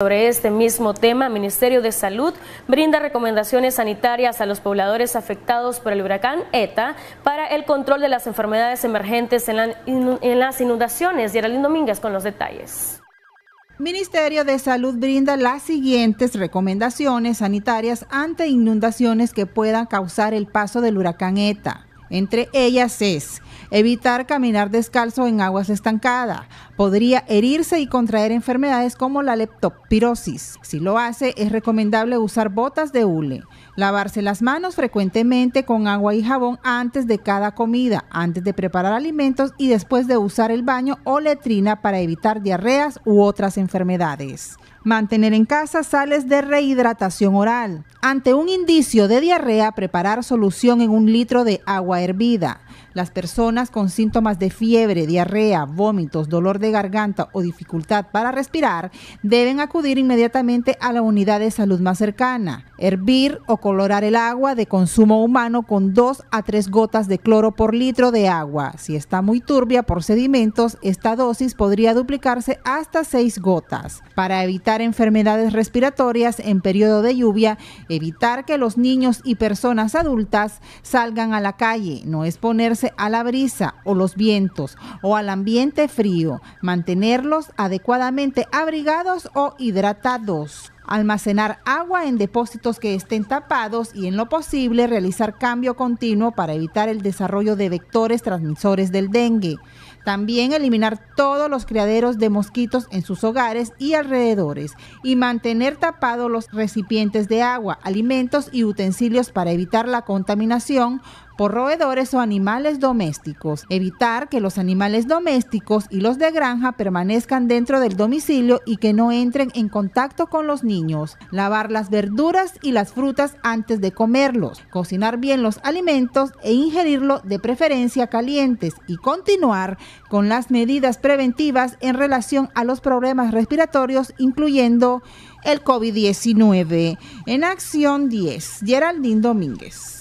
Sobre este mismo tema, Ministerio de Salud brinda recomendaciones sanitarias a los pobladores afectados por el huracán ETA para el control de las enfermedades emergentes en, las inundaciones. Geraldine Domínguez con los detalles. Ministerio de Salud brinda las siguientes recomendaciones sanitarias ante inundaciones que puedan causar el paso del huracán ETA. Entre ellas es evitar caminar descalzo en aguas estancadas, podría herirse y contraer enfermedades como la leptopirosis. Si lo hace, es recomendable usar botas de hule, lavarse las manos frecuentemente con agua y jabón antes de cada comida, antes de preparar alimentos y después de usar el baño o letrina para evitar diarreas u otras enfermedades. Mantener en casa sales de rehidratación oral. Ante un indicio de diarrea, preparar solución en un litro de agua hervida. Las personas con síntomas de fiebre, diarrea, vómitos, dolor de garganta o dificultad para respirar deben acudir inmediatamente a la unidad de salud más cercana, hervir o colorar el agua de consumo humano con 2 a tres gotas de cloro por litro de agua. Si está muy turbia por sedimentos, esta dosis podría duplicarse hasta seis gotas. Para evitar enfermedades respiratorias en periodo de lluvia, evitar que los niños y personas adultas salgan a la calle, no exponerse a la brisa o los vientos o al ambiente frío, mantenerlos adecuadamente abrigados o hidratados almacenar agua en depósitos que estén tapados y en lo posible realizar cambio continuo para evitar el desarrollo de vectores transmisores del dengue. También eliminar todos los criaderos de mosquitos en sus hogares y alrededores y mantener tapados los recipientes de agua, alimentos y utensilios para evitar la contaminación por roedores o animales domésticos, evitar que los animales domésticos y los de granja permanezcan dentro del domicilio y que no entren en contacto con los niños, lavar las verduras y las frutas antes de comerlos, cocinar bien los alimentos e ingerirlo de preferencia calientes y continuar con las medidas preventivas en relación a los problemas respiratorios, incluyendo el COVID-19. En acción 10, Geraldine Domínguez.